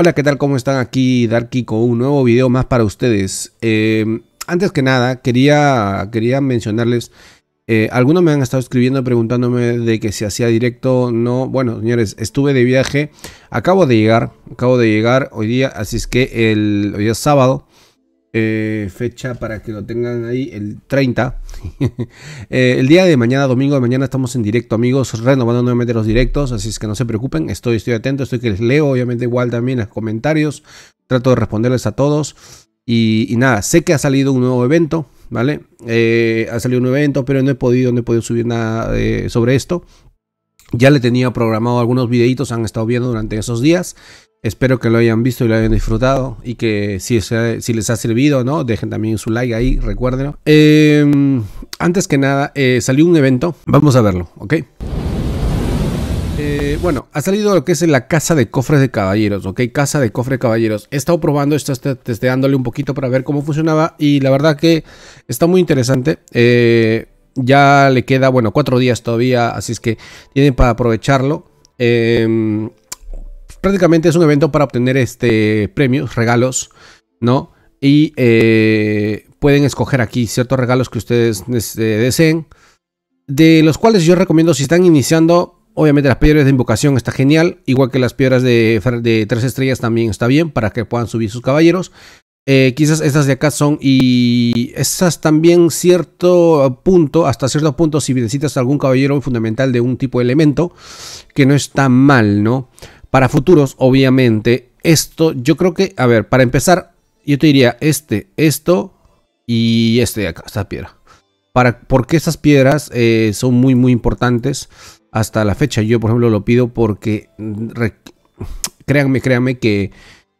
Hola, ¿qué tal? ¿Cómo están? Aquí Darky con un nuevo video más para ustedes. Eh, antes que nada, quería, quería mencionarles... Eh, algunos me han estado escribiendo preguntándome de que si hacía directo no. Bueno, señores, estuve de viaje. Acabo de llegar. Acabo de llegar hoy día. Así es que el, hoy es sábado. Eh, fecha para que lo tengan ahí, el 30. Eh, el día de mañana, domingo de mañana, estamos en directo, amigos, renovando nuevamente los directos, así es que no se preocupen, estoy, estoy atento, estoy que les leo, obviamente igual también los comentarios, trato de responderles a todos. Y, nada, sé que ha salido un nuevo evento, ¿vale? Eh, ha salido un evento, pero no he podido, no he podido subir nada sobre esto. Ya le tenía programado algunos videitos, han estado viendo durante esos días. Espero que lo hayan visto y lo hayan disfrutado. Y que si, si les ha servido, ¿no? Dejen también su like ahí, recuérdenlo. Em, antes que nada, eh, salió un evento. Vamos a verlo, ¿ok? Eh, bueno, ha salido lo que es la casa de cofres de caballeros, ¿ok? Casa de cofres de caballeros. He estado probando, he estado testeándole un poquito para ver cómo funcionaba y la verdad que está muy interesante. Eh, ya le queda, bueno, cuatro días todavía, así es que tienen para aprovecharlo. Eh, prácticamente es un evento para obtener este premios, regalos, ¿no? Y eh, pueden escoger aquí ciertos regalos que ustedes este, deseen. De los cuales yo recomiendo si están iniciando. Obviamente las piedras de invocación está genial. Igual que las piedras de, tres estrellas también está bien. Para que puedan subir sus caballeros. Eh, quizás estas de acá son y esas también cierto punto, hasta cierto punto, si necesitas algún caballero fundamental de un tipo de elemento, que no está mal, ¿no? para futuros, obviamente, esto, yo creo que, a ver, para empezar, yo te diría este, esto y este de acá, esta piedra. Para, porque estas piedras eh, son muy, muy importantes hasta la fecha. Yo, por ejemplo, lo pido porque, créanme, créanme que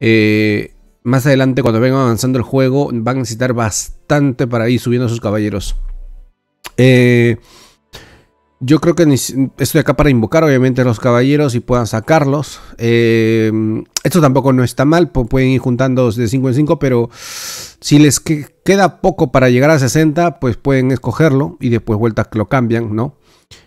eh, más adelante, cuando vengan avanzando el juego, van a necesitar bastante para ir subiendo a sus caballeros. Eh, yo creo que estoy acá para invocar, obviamente, a los caballeros y puedan sacarlos. Eh, esto tampoco no está mal, pueden ir juntando de 5 en 5, pero si les queda poco para llegar a 60, pues pueden escogerlo y después vueltas lo cambian, ¿no?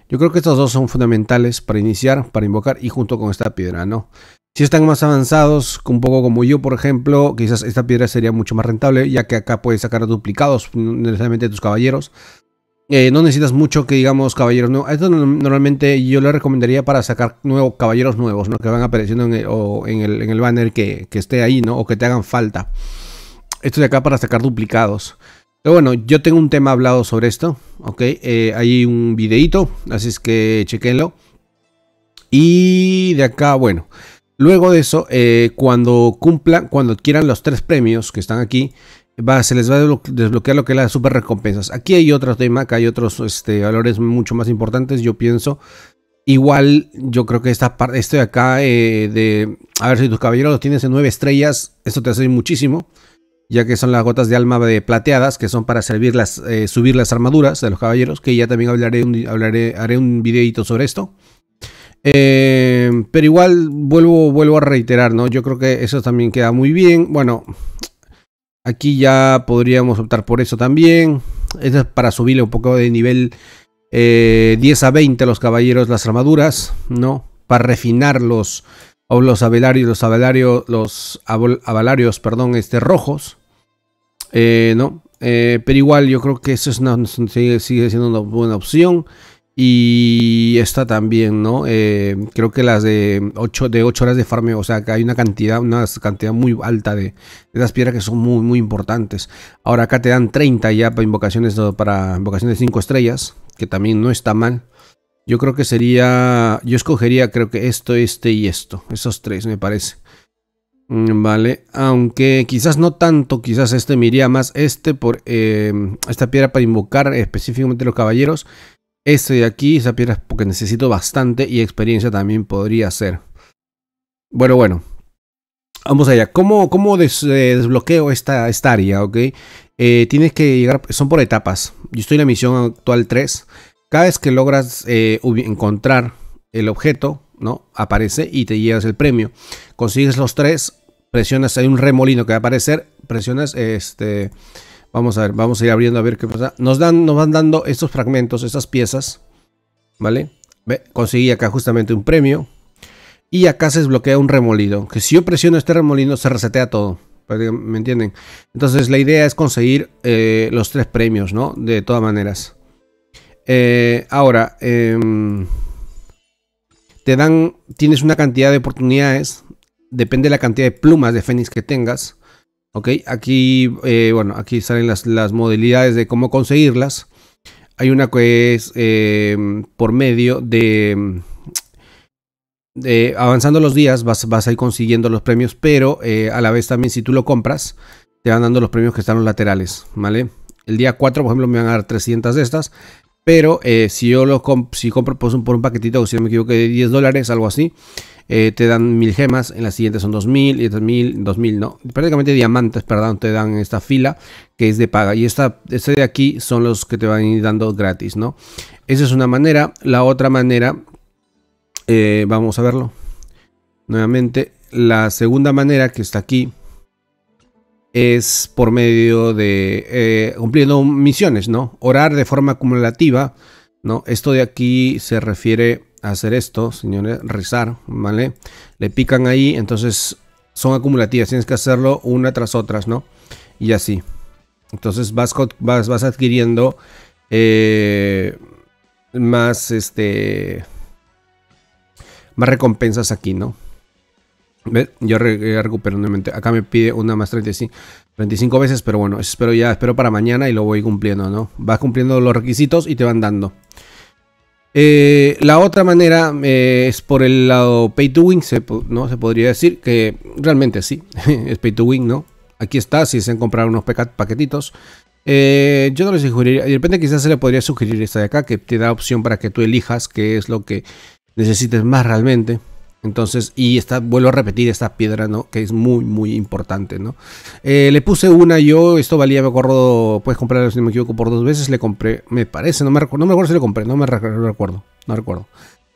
Yo creo que estos dos son fundamentales para iniciar, para invocar y junto con esta piedra, ¿no? Si están más avanzados, un poco como yo, por ejemplo, quizás esta piedra sería mucho más rentable, ya que acá puedes sacar duplicados, necesariamente tus caballeros. Eh, no necesitas mucho que digamos caballeros nuevos. Esto normalmente yo lo recomendaría para sacar nuevos caballeros nuevos, ¿no? Que van apareciendo en el, en el, banner que, esté ahí, ¿no? O que te hagan falta. Esto de acá para sacar duplicados. Pero bueno, yo tengo un tema hablado sobre esto, ¿ok? Eh, hay un videito, así es que chequenlo. Y de acá, bueno. Luego de eso, eh, cuando cumplan, cuando adquieran los tres premios que están aquí, se les va a desbloquear lo que es las super recompensas. Aquí hay otro tema, que hay otros este, valores mucho más importantes, yo pienso. Igual, yo creo que esta parte, esto de acá, eh, de, a ver si tus caballeros los tienes en 9 estrellas, esto te hace muchísimo, ya que son las gotas de alma de plateadas, que son para servir las, eh, subir las armaduras de los caballeros, que ya también hablaré, hablaré haré un videito sobre esto. Eh, pero igual vuelvo, vuelvo a reiterar, ¿no? Yo creo que eso también queda muy bien. Bueno, Aquí ya podríamos optar por eso también. es para subirle un poco de nivel 10 eh, a 20 a los caballeros las armaduras, ¿no? Para refinar o los abelarios, los los avalarios, perdón, este, rojos, eh, ¿no? Eh, pero igual yo creo que eso es sigue siendo una buena opción. Y esta también, ¿no? Eh, creo que las de 8, de horas de farmeo, o sea, que hay una cantidad, una cantidad muy alta de, de esas piedras que son muy, muy importantes. Ahora acá te dan 30 ya para invocaciones, para invocaciones de 5 estrellas, que también no está mal. Yo creo que sería, yo escogería creo que esto, este y esto, esos tres me parece. Mm, vale, aunque quizás no tanto, quizás este me iría más este por eh, esta piedra para invocar específicamente los caballeros este de aquí, esa piedra porque necesito bastante y experiencia también podría ser. Bueno, bueno. Vamos allá. ¿Cómo, cómo eh, desbloqueo esta, esta área? ¿Ok? Eh, tienes que llegar, son por etapas. Yo estoy en la misión actual 3. Cada vez que logras eh, encontrar el objeto, ¿no? Aparece y te llevas el premio. Consigues los tres, presionas, hay un remolino que va a aparecer, presionas este Vamos a ver, vamos a ir abriendo a ver qué pasa. Nos, dan, nos van dando estos fragmentos, estas piezas. ¿Vale? Ve, conseguí acá justamente un premio. Y acá se desbloquea un remolino. Que si yo presiono este remolino se resetea todo. ¿Me entienden? Entonces la idea es conseguir eh, los tres premios, ¿no? De todas maneras. Eh, ahora, em, te dan, tienes una cantidad de oportunidades. Depende de la cantidad de plumas de Fénix que tengas. Ok, aquí, eh, bueno, aquí salen las, las, modalidades de cómo conseguirlas. Hay una que es eh, por medio de, avanzando los días, vas, vas, a ir consiguiendo los premios, pero eh, a la vez también si tú lo compras, te van dando los premios que están los laterales, ¿vale? El día 4, por ejemplo, me van a dar 300 de estas. Pero eh, si yo lo compro, si compro por un, paquetito, si no me equivoco, de 10 dólares, algo así, eh, te dan 1000 gemas, en la siguiente son 2000, y 3000, 2000, no, prácticamente diamantes, perdón, te dan esta fila que es de paga. Y esta, este de aquí son los que te van a ir dando gratis, ¿no? Esa es una manera. La otra manera, eh, vamos a verlo nuevamente. La segunda manera que está aquí es por medio de eh, cumpliendo misiones, ¿no? Orar de forma acumulativa, ¿no? Esto de aquí se refiere a hacer esto, señores, rezar, ¿vale? Le pican ahí, entonces son acumulativas, tienes que hacerlo una tras otras, ¿no? Y así. Entonces vas, vas, vas adquiriendo eh, más, este, más recompensas aquí, ¿no? Yo eh, recupero nuevamente Acá me pide una más 35, 35 veces, pero bueno, espero ya, espero para mañana y lo voy cumpliendo, ¿no? Vas cumpliendo los requisitos y te van dando. Eh, la otra manera eh, es por el lado pay to win, se, ¿no? Se podría decir que realmente sí, es pay to win, ¿no? Aquí está, si desean comprar unos paquetitos. yo no les sugeriría, de repente quizás se le podría sugerir esta de acá, que te da opción para que tú elijas qué es lo que necesites más realmente. Entonces, y vuelvo a repetir esta piedra, ¿no? Que es muy, muy importante, ¿no? Eh, le puse una yo, esto valía, me acuerdo, puedes comprar si no me equivoco, por dos veces. Le compré, me parece, no me, no me acuerdo si le compré, no me recuerdo, no recuerdo.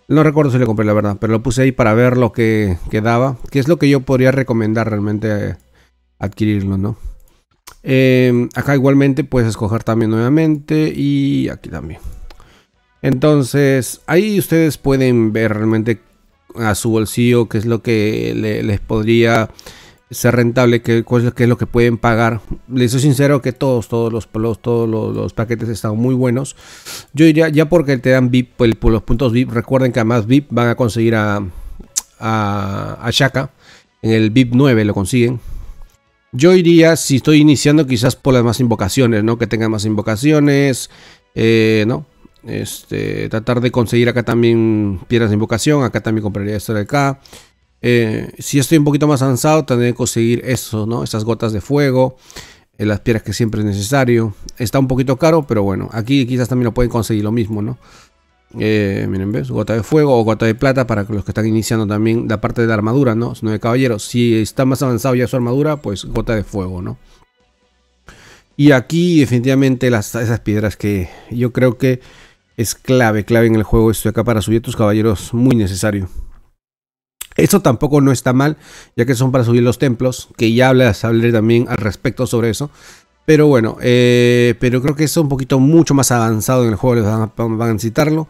No recuerdo si le compré, la verdad, pero lo puse ahí para ver lo que, quedaba. que es lo que yo podría recomendar realmente eh, adquirirlo, ¿no? Em, acá igualmente puedes escoger también nuevamente y aquí también. Entonces, ahí ustedes pueden ver realmente a su bolsillo, qué es lo que les podría ser rentable, qué, es lo que pueden pagar. Les soy sincero que todos, todos los, todos los, paquetes están muy buenos. Yo diría, ya porque te dan VIP, por los puntos VIP, recuerden que además VIP van a conseguir a, a, Shaka. En el VIP 9 lo consiguen. Yo iría, si estoy iniciando, quizás por las más invocaciones, ¿no? Que tengan más invocaciones, eh, ¿no? Este, tratar de conseguir acá también piedras de invocación. Acá también compraría esto de acá. Eh, si estoy un poquito más avanzado, tendré que conseguir eso, ¿no? Esas gotas de fuego. Eh, las piedras que siempre es necesario. Está un poquito caro, pero bueno. Aquí quizás también lo pueden conseguir lo mismo, ¿no? Eh, miren, ¿ves? Gota de fuego o gota de plata para los que están iniciando también la parte de la armadura, ¿no? no de caballeros. Si está más avanzado ya su armadura, pues gota de fuego, ¿no? Y aquí definitivamente las, esas piedras que yo creo que es clave, clave en el juego esto de acá para subir tus caballeros, muy necesario. Eso tampoco no está mal, ya que son para subir los templos, que ya hablas, hablé también al respecto sobre eso. Pero bueno, eh, pero creo que es un poquito mucho más avanzado en el juego, les van, a, citarlo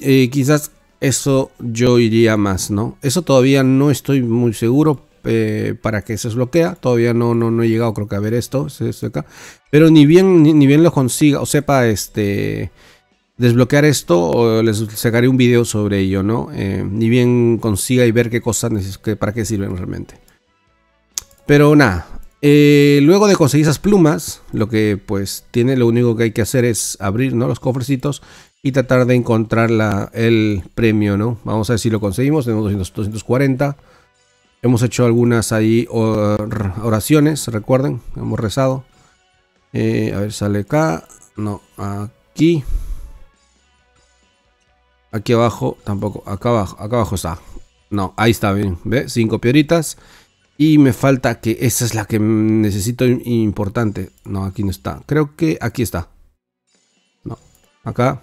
eh, quizás eso yo iría más, ¿no? Eso todavía no estoy muy seguro eh, para que se desbloquea. Todavía no, no, he llegado creo que a ver esto, esto acá. Pero ni bien, ni bien lo consiga o sepa este desbloquear esto les sacaré un video sobre ello, ¿no? Eh, ni bien consiga y ver qué cosas, para qué sirven realmente. Pero nada, eh, luego de conseguir esas plumas, lo que pues tiene, lo único que hay que hacer es abrir, ¿no? Los cofrecitos y tratar de encontrar el premio, ¿no? Vamos a ver si lo conseguimos, tenemos 240. Hemos hecho algunas ahí oraciones, recuerden, hemos rezado. Eh, a ver, sale acá, no, aquí. Aquí abajo, tampoco. Acá abajo, acá abajo está. No, ahí está bien. ¿Ve? Cinco piedritas. Y me falta que esa es la que necesito importante. No, aquí no está. Creo que aquí está. No, acá.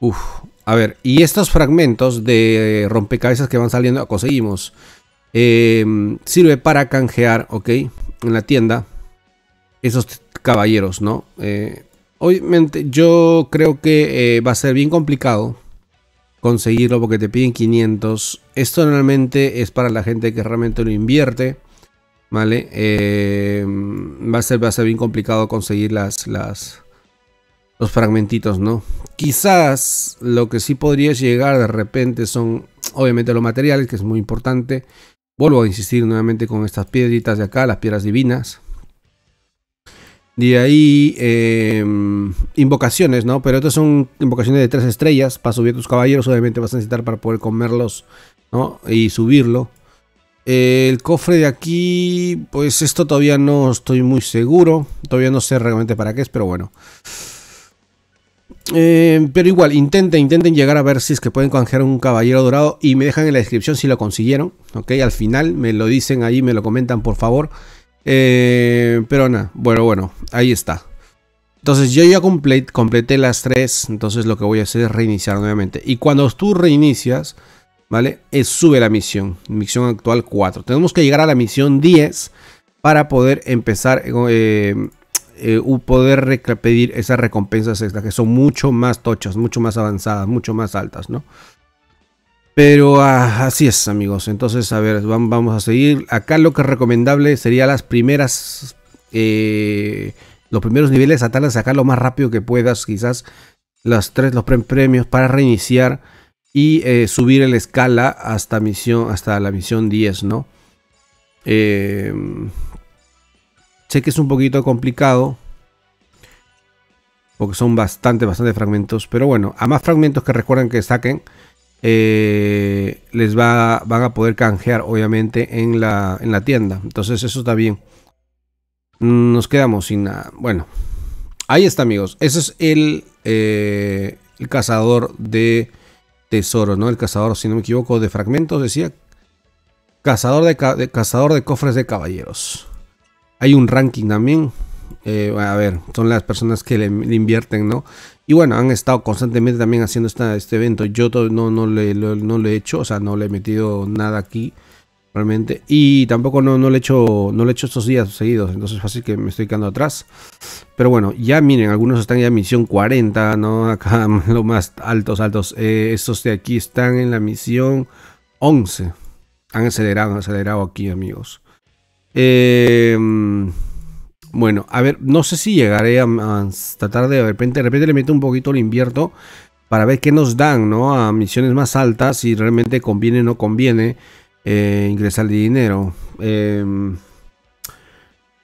Uf. A ver, y estos fragmentos de rompecabezas que van saliendo, conseguimos. Em, sirve para canjear, ¿ok? En la tienda. Esos caballeros, ¿no? Eh, Obviamente, yo creo que eh, va a ser bien complicado conseguirlo porque te piden 500. Esto normalmente es para la gente que realmente lo invierte. ¿Vale? Eh, va, a ser, va a ser bien complicado conseguir las, las, los fragmentitos, ¿no? Quizás lo que sí podría llegar de repente son, obviamente, los materiales, que es muy importante. Vuelvo a insistir nuevamente con estas piedritas de acá, las piedras divinas. De ahí em, invocaciones, ¿no? Pero estas son invocaciones de tres estrellas para subir tus caballeros. Obviamente vas a necesitar para poder comerlos, ¿no? Y subirlo. El cofre de aquí, pues esto todavía no estoy muy seguro. Todavía no sé realmente para qué es, pero bueno. Em, pero igual, intenten, intenten llegar a ver si es que pueden canjear un caballero dorado. Y me dejan en la descripción si lo consiguieron. Ok, al final me lo dicen ahí, me lo comentan por favor. Eh, pero nada, bueno, bueno, ahí está. Entonces yo ya complete, completé las tres, entonces lo que voy a hacer es reiniciar nuevamente. Y cuando tú reinicias, ¿vale? sube la misión, misión actual 4. Tenemos que llegar a la misión 10 para poder empezar, eh, eh poder pedir esas recompensas extra. que son mucho más tochas, mucho más avanzadas, mucho más altas, ¿no? Pero ah, así es, amigos. Entonces, a ver, vamos a seguir. Acá lo que es recomendable sería las primeras. Eh, los primeros niveles, tratar de sacar lo más rápido que puedas, quizás las tres, los premios para reiniciar y eh, subir la escala hasta, misión, hasta la misión 10, ¿no? Em, sé que es un poquito complicado, porque son bastante, bastante fragmentos, pero bueno, a más fragmentos que recuerden que saquen, eh, les va, van a poder canjear, obviamente, en la, en la tienda. Entonces, eso está bien. Nos quedamos sin nada. Bueno, ahí está, amigos. Ese es el, eh, el cazador de tesoros, ¿no? El cazador, si no me equivoco, de fragmentos, decía. Cazador de, cazador de cofres de caballeros. Hay un ranking también. Eh, a ver, son las personas que le invierten, ¿no? Y bueno, han estado constantemente también haciendo esta, este evento. Yo no, no, le, lo, no le he hecho, o sea, no le he metido nada aquí realmente. Y tampoco no, le he hecho, no le he hecho estos días seguidos, entonces es fácil que me estoy quedando atrás. Pero bueno, ya miren, algunos están ya en misión 40, ¿no? Acá lo más altos, altos. Eh, estos de aquí están en la misión 11. Han acelerado, han acelerado aquí, amigos. Eh, mm, bueno, a ver, no sé si llegaré a, tratar de repente, de repente le meto un poquito, el invierto para ver qué nos dan, ¿no? A misiones más altas, si realmente conviene o no conviene ingresar eh, ingresar dinero. Em,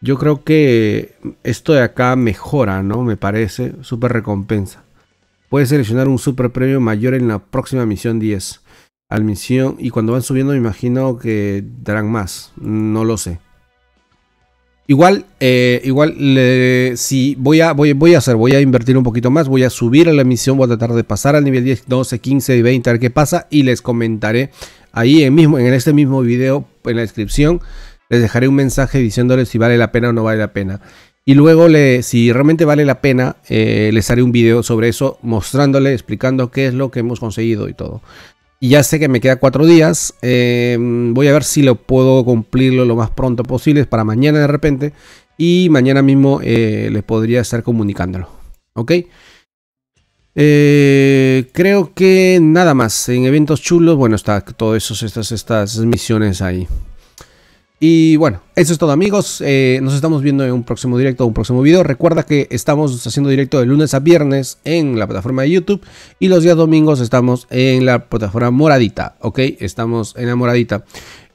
yo creo que esto de acá mejora, ¿no? Me parece. Super recompensa. Puedes seleccionar un super premio mayor en la próxima misión 10. Al misión. Y cuando van subiendo me imagino que darán más. No lo sé. Igual, eh, igual, si voy a, voy, voy a hacer, voy a invertir un poquito más, voy a subir a la misión, voy a tratar de pasar al nivel 10, 12, 15 y 20, a ver qué pasa y les comentaré ahí en, mismo, en este mismo video, en la descripción, les dejaré un mensaje diciéndoles si vale la pena o no vale la pena. Y luego, le, si realmente vale la pena, eh, les haré un video sobre eso, mostrándole, explicando qué es lo que hemos conseguido y todo. Y ya sé que me queda cuatro días. Eh, voy a ver si lo puedo cumplirlo lo más pronto posible para mañana de repente. Y mañana mismo le eh, les podría estar comunicándolo. ¿Ok? Eh, creo que nada más. En eventos chulos, bueno, está todas estas, estas misiones ahí. Y bueno, eso es todo amigos. Eh, nos estamos viendo en un próximo directo, un próximo video. Recuerda que estamos haciendo directo de lunes a viernes en la plataforma de YouTube. Y los días domingos estamos en la plataforma moradita. ¿Ok? Estamos en la moradita.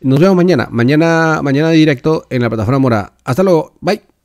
Nos vemos mañana. Mañana, mañana directo en la plataforma morada. Hasta luego. Bye.